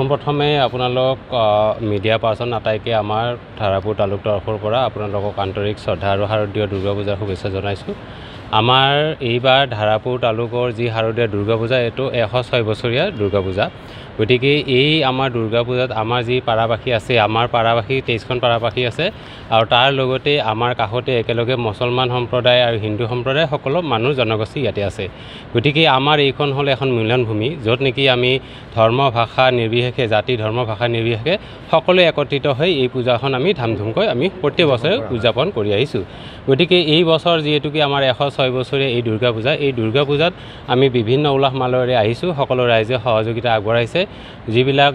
পোনপ্ৰথমে আপোনালোক media person আটাইকে আমাৰ ধাৰাপুৰ তালুক তৰফৰ পৰা আপোনালোকক আন্তৰিক শ্ৰদ্ধা আৰু শাৰদীয় দুৰ্গা পূজাৰ শুভেচ্ছা জনাইছোঁ আমাৰ এইবাৰ ধাৰাপুৰ তালুকৰ যি শাৰদীয় দুৰ্গা পূজা এইটো এশ ছয় বছৰীয়া দুৰ্গা পূজা গতিকে এই আমাৰ দুৰ্গা পূজাত আমাৰ যি পাৰাবাসী আছে আমাৰ পাৰাবাসী তেইছখন পাৰাবাসী আছে আৰু তাৰ লগতে আমাৰ কাষতে একেলগে মুছলমান সম্প্ৰদায় আৰু হিন্দু সম্প্ৰদায় সকলো মানুহ জনগোষ্ঠী ইয়াতে আছে গতিকে আমাৰ এইখন হ'ল এখন মিলনভূমি য'ত নেকি আমি ধৰ্ম ভাষা নিৰ্বিশেষে জাতি ধৰ্ম ভাষা নিৰ্বিশেষে সকলোৱে একত্ৰিত হৈ এই পূজাখন আমি ধাম ধুমকৈ আমি প্ৰত্যেক বছৰে উদযাপন কৰি আহিছোঁ গতিকে এই বছৰ যিহেতুকে আমাৰ এশ ছয় বছৰে এই দুৰ্গা পূজা এই দুৰ্গা পূজাত আমি বিভিন্ন উলহ মালৰে আহিছোঁ সকলো ৰাইজে সহযোগিতা আগবঢ়াইছে আছে যিবিলাক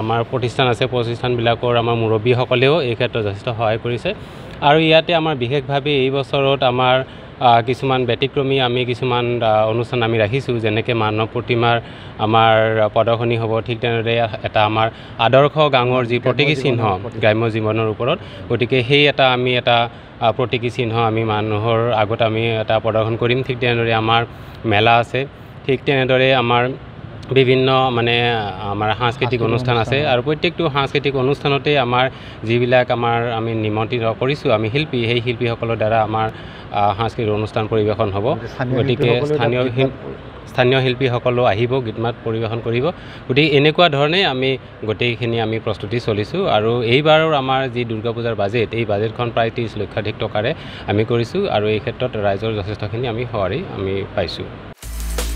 আমাৰ প্ৰতিষ্ঠান আছে প্ৰতিষ্ঠানবিলাকৰ আমাৰ মুৰব্বীসকলেও এই ক্ষেত্ৰত যথেষ্ট সহায় কৰিছে আৰু ইয়াতে আমাৰ বিশেষভাৱে এই বছৰত আমাৰ কিছুমান ব্যতিক্ৰমী আমি কিছুমান অনুষ্ঠান আমি ৰাখিছোঁ যেনেকৈ মানৱ প্ৰতিমাৰ আমাৰ প্ৰদৰ্শনী হ'ব ঠিক তেনেদৰে এটা আমাৰ আদৰ্শ গাঁৱৰ যি প্ৰতীকী চিহ্ন গ্ৰাম্য জীৱনৰ ওপৰত গতিকে সেই এটা আমি এটা প্ৰতীকী চিহ্ন আমি মানুহৰ আগত আমি এটা প্ৰদৰ্শন কৰিম ঠিক তেনেদৰে আমাৰ মেলা আছে ঠিক তেনেদৰে আমাৰ বিভিন্ন মানে আমাৰ সাংস্কৃতিক অনুষ্ঠান আছে আৰু প্ৰত্যেকটো সাংস্কৃতিক অনুষ্ঠানতে আমাৰ যিবিলাক আমাৰ আমি নিমন্ত্ৰিত কৰিছোঁ আমি শিল্পী সেই শিল্পীসকলৰ দ্বাৰা আমাৰ সাংস্কৃতিক অনুষ্ঠান পৰিৱেশন হ'ব গতিকে স্থানীয় স্থানীয় শিল্পীসকলো আহিব গীত মাত পৰিৱেশন কৰিব গতিকে এনেকুৱা ধৰণেই আমি গোটেইখিনি আমি প্ৰস্তুতি চলিছোঁ আৰু এইবাৰৰ আমাৰ যি দুৰ্গা পূজাৰ বাজেট এই বাজেটখন প্ৰায় ত্ৰিছ লক্ষাধিক টকাৰে আমি কৰিছোঁ আৰু এই ক্ষেত্ৰত ৰাইজৰ যথেষ্টখিনি আমি সঁহাৰি আমি পাইছোঁ